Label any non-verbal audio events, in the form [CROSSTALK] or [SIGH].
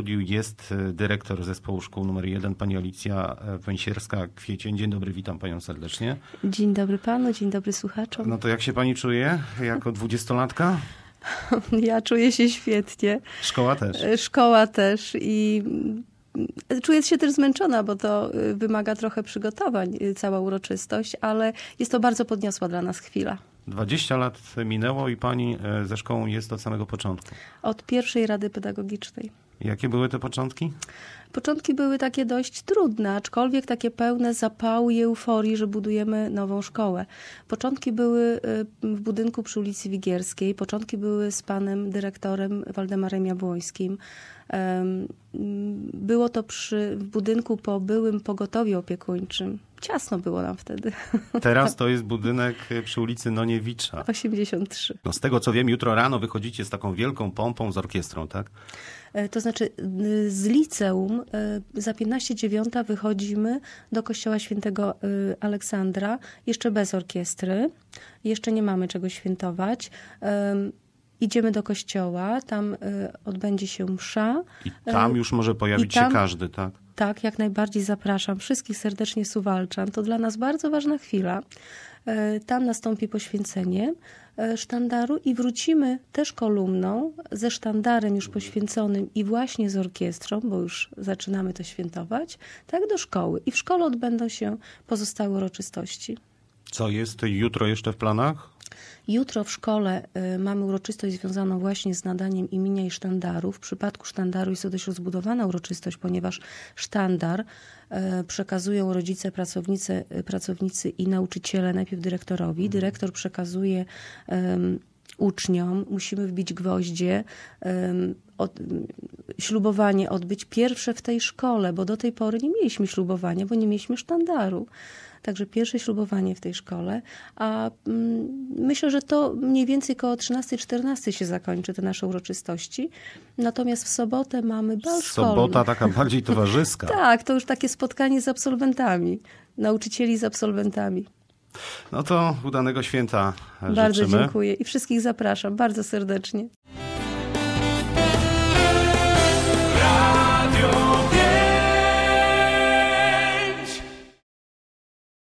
studiu jest e, dyrektor zespołu szkół nr 1, pani Alicja e, Węsierska-Kwiecień. Dzień dobry, witam panią serdecznie. Dzień dobry panu, dzień dobry słuchaczom. No to jak się pani czuje jako dwudziestolatka? [LAUGHS] Ja czuję się świetnie. Szkoła też. E, szkoła też i mm, Czuję się też zmęczona, bo to wymaga trochę przygotowań, cała uroczystość, ale jest to bardzo podniosła dla nas chwila. 20 lat minęło i pani ze szkołą jest od samego początku. Od pierwszej rady pedagogicznej. Jakie były te początki? Początki były takie dość trudne, aczkolwiek takie pełne zapału i euforii, że budujemy nową szkołę. Początki były y, w budynku przy ulicy Wigierskiej, początki były z panem dyrektorem Waldemarem Jabłońskim. Było to przy, w budynku po byłym pogotowiu opiekuńczym ciasno było nam wtedy. [LAUGHS] Teraz to jest budynek y, przy ulicy Noniewicza. 83. No z tego co wiem, jutro rano wychodzicie z taką wielką pompą z orkiestrą, tak? E, to znaczy y, z liceum y, za 15.09 wychodzimy do kościoła świętego Aleksandra, jeszcze bez orkiestry. Jeszcze nie mamy czego świętować idziemy do kościoła, tam y, odbędzie się msza. I tam y, już może pojawić tam, się każdy, tak? Tak, jak najbardziej zapraszam wszystkich serdecznie suwalczam. To dla nas bardzo ważna chwila. Y, tam nastąpi poświęcenie sztandaru i wrócimy też kolumną ze sztandarem już poświęconym i właśnie z orkiestrą, bo już zaczynamy to świętować, tak do szkoły. I w szkole odbędą się pozostałe uroczystości. Co jest jutro jeszcze w planach? Jutro w szkole y, mamy uroczystość związaną właśnie z nadaniem imienia i sztandaru. W przypadku sztandaru jest to dość rozbudowana uroczystość, ponieważ sztandar y, przekazują rodzice, pracownicy, y, pracownicy i nauczyciele najpierw dyrektorowi. Mhm. Dyrektor przekazuje uczniom, musimy wbić gwoździe, od, ślubowanie odbyć pierwsze w tej szkole, bo do tej pory nie mieliśmy ślubowania, bo nie mieliśmy sztandaru. Także pierwsze ślubowanie w tej szkole, a mm, myślę, że to mniej więcej koło 13-14 się zakończy te nasze uroczystości. Natomiast w sobotę mamy bal szkolny. Sobota taka bardziej towarzyska. [LAUGHS] tak, to już takie spotkanie z absolwentami, nauczycieli z absolwentami. No to udanego święta. Bardzo życzymy. dziękuję i wszystkich zapraszam bardzo serdecznie.